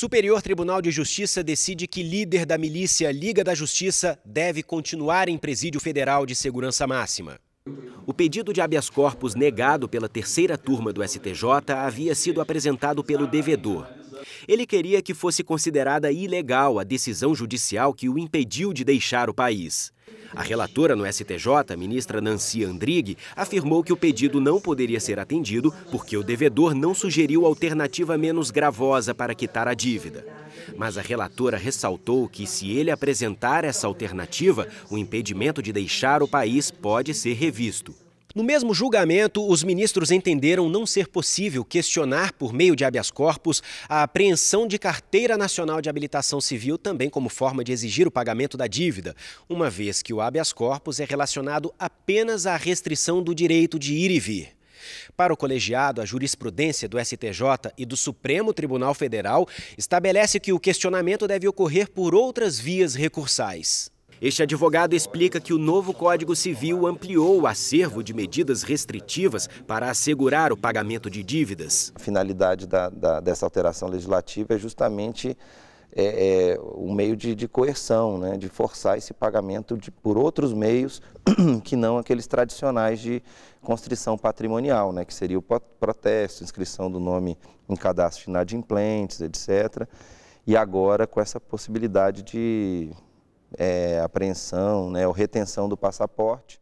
Superior Tribunal de Justiça decide que líder da milícia Liga da Justiça deve continuar em presídio federal de segurança máxima. O pedido de habeas corpus negado pela terceira turma do STJ havia sido apresentado pelo devedor. Ele queria que fosse considerada ilegal a decisão judicial que o impediu de deixar o país. A relatora no STJ, ministra Nancy Andrighi, afirmou que o pedido não poderia ser atendido porque o devedor não sugeriu alternativa menos gravosa para quitar a dívida. Mas a relatora ressaltou que, se ele apresentar essa alternativa, o impedimento de deixar o país pode ser revisto. No mesmo julgamento, os ministros entenderam não ser possível questionar, por meio de habeas corpus, a apreensão de Carteira Nacional de Habilitação Civil também como forma de exigir o pagamento da dívida, uma vez que o habeas corpus é relacionado apenas à restrição do direito de ir e vir. Para o colegiado, a jurisprudência do STJ e do Supremo Tribunal Federal estabelece que o questionamento deve ocorrer por outras vias recursais. Este advogado explica que o novo Código Civil ampliou o acervo de medidas restritivas para assegurar o pagamento de dívidas. A finalidade da, da, dessa alteração legislativa é justamente é, é, meio de, de, coerção, né, de forçar esse pagamento de, por outros meios que não aqueles tradicionais de constrição patrimonial, né, que seria o protesto, inscrição do nome em cadastro de inadimplentes, etc. E agora com essa possibilidade de é, apreensão né, ou retenção do passaporte.